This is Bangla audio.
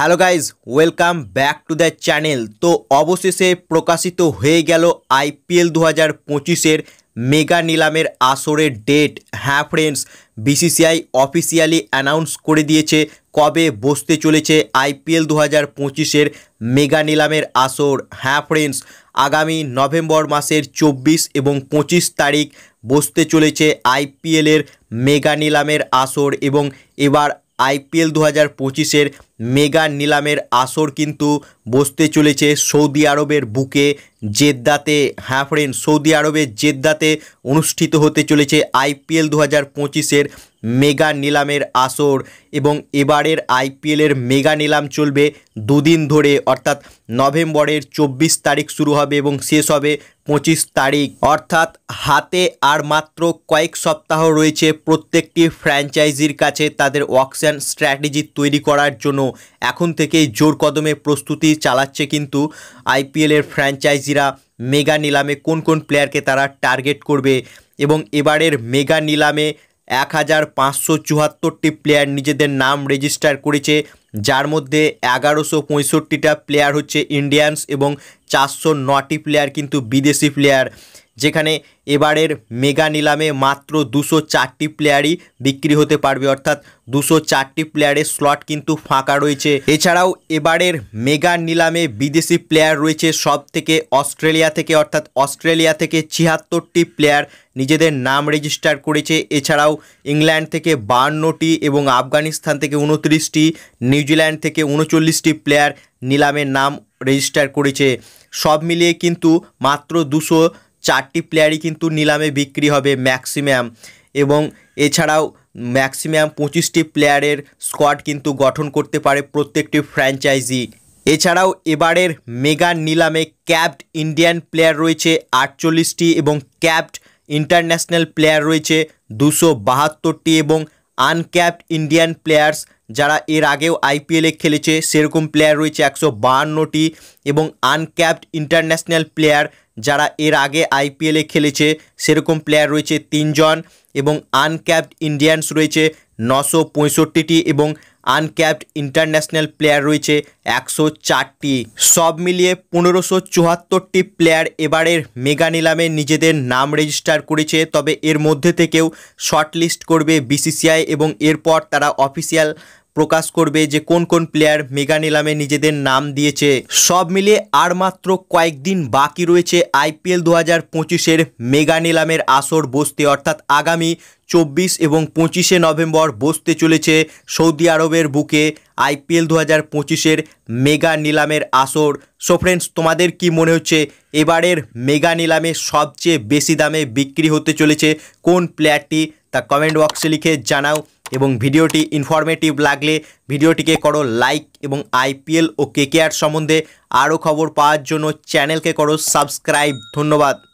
hello guys welcome back to the channel তো অবশেষে প্রকাশিত হয়ে গেল আইপিএল দু হাজার পঁচিশের মেগা নিলামের আসরের ডেট হ্যাঁ ফ্রেন্ডস বিসিসিআই অফিসিয়ালি অ্যানাউন্স করে দিয়েছে কবে বসতে চলেছে আইপিএল দু হাজার পঁচিশের মেগা নিলামের আসর হ্যাঁ ফ্রেন্ডস আগামী নভেম্বর মাসের চব্বিশ এবং পঁচিশ তারিখ বসতে চলেছে আইপিএলের মেগা নিলামের আসর এবং এবার আইপিএল দু হাজার পঁচিশের মেগা নিলামের আসর কিন্তু বসতে চলেছে সৌদি আরবের বুকে জেদ্দাতে হ্যাঁ ফ্রেন্ড সৌদি আরবের জেদ্দাতে অনুষ্ঠিত হতে চলেছে আইপিএল দু হাজার পঁচিশের মেগা নিলামের আসর এবং এবারের আইপিএলের মেগা নিলাম চলবে দুদিন ধরে অর্থাৎ নভেম্বরের চব্বিশ তারিখ শুরু হবে এবং শেষ হবে পঁচিশ তারিখ অর্থাৎ হাতে আর মাত্র কয়েক সপ্তাহ রয়েছে প্রত্যেকটি ফ্র্যাঞ্চাইজির কাছে তাদের অকশন স্ট্র্যাটেজি তৈরি করার জন্য এখন থেকেই জোর কদমে প্রস্তুতি চালাচ্ছে কিন্তু আইপিএলের ফ্র্যাঞ্চাইজিরা মেগা নিলামে কোন কোন প্লেয়ারকে তারা টার্গেট করবে এবং এবারের মেগা নিলামে এক হাজার পাঁচশো চুয়াত্তরটি প্লেয়ার নিজেদের নাম রেজিস্টার করেছে যার মধ্যে এগারোশো পঁয়ষট্টিটা প্লেয়ার হচ্ছে ইন্ডিয়ানস এবং চারশো নটি প্লেয়ার কিন্তু বিদেশি প্লেয়ার যেখানে এবারের মেগা নিলামে মাত্র দুশো চারটি প্লেয়ারই বিক্রি হতে পারবে অর্থাৎ দুশো চারটি প্লেয়ারের স্লট কিন্তু ফাঁকা রয়েছে এছাড়াও এবারের মেগা নিলামে বিদেশি প্লেয়ার রয়েছে সব থেকে অস্ট্রেলিয়া থেকে অর্থাৎ অস্ট্রেলিয়া থেকে ছিয়াত্তরটি প্লেয়ার নিজেদের নাম রেজিস্টার করেছে এছাড়াও ইংল্যান্ড থেকে বাহান্নটি এবং আফগানিস্তান থেকে উনত্রিশটি নিউজিল্যান্ড থেকে উনচল্লিশটি প্লেয়ার নিলামের নাম রেজিস্টার করেছে সব মিলিয়ে কিন্তু মাত্র দুশো চারটি প্লেয়ারই কিন্তু নিলামে বিক্রি হবে ম্যাক্সিমাম এবং এছাড়াও ম্যাক্সিম্যাম পঁচিশটি প্লেয়ারের স্কোয়াড কিন্তু গঠন করতে পারে প্রত্যেকটি ফ্র্যাঞ্চাইজি এছাড়াও এবারের মেগা নিলামে ক্যাপড ইন্ডিয়ান প্লেয়ার রয়েছে আটচল্লিশটি এবং ক্যাপড ইন্টারন্যাশনাল প্লেয়ার রয়েছে দুশো বাহাত্তরটি এবং আনক্যাপড ইন্ডিয়ান প্লেয়ার্স যারা এর আগেও আইপিএলে খেলেছে সেরকম প্লেয়ার রয়েছে একশো বাহান্নটি এবং আনক্যাপড ইন্টারন্যাশনাল প্লেয়ার যারা এর আগে আইপিএলে খেলেছে সেরকম প্লেয়ার রয়েছে তিনজন এবং আনক্যাপড ইন্ডিয়ানস রয়েছে নশো পঁয়ষট্টিটি এবং আনক্যাপড ইন্টারন্যাশনাল প্লেয়ার রয়েছে একশো চারটি সব মিলিয়ে পনেরোশো চুয়াত্তরটি প্লেয়ার এবারের মেগা নিলামে নিজেদের নাম রেজিস্টার করেছে তবে এর মধ্যে থেকেও শর্টলিস্ট করবে বিসিসিআই এবং এরপর তারা অফিসিয়াল প্রকাশ করবে যে কোন কোন প্লেয়ার মেগা নিলামে নিজেদের নাম দিয়েছে সব মিলে আর মাত্র কয়েকদিন বাকি রয়েছে আইপিএল দু হাজার পঁচিশের মেগা নিলামের আসর বসতে অর্থাৎ আগামী চব্বিশ এবং পঁচিশে নভেম্বর বসতে চলেছে সৌদি আরবের বুকে আইপিএল দু হাজার পঁচিশের মেগা নিলামের আসর সো ফ্রেন্ডস তোমাদের কি মনে হচ্ছে এবারের মেগা নিলামে সবচেয়ে বেশি দামে বিক্রি হতে চলেছে কোন প্লেয়ারটি তা কমেন্ট বক্সে লিখে জানাও এবং ভিডিওটি ইনফরমেটিভ লাগলে ভিডিওটিকে করো লাইক এবং আইপিএল ও কেকেআর সম্বন্ধে আরও খবর পাওয়ার জন্য চ্যানেলকে করো সাবস্ক্রাইব ধন্যবাদ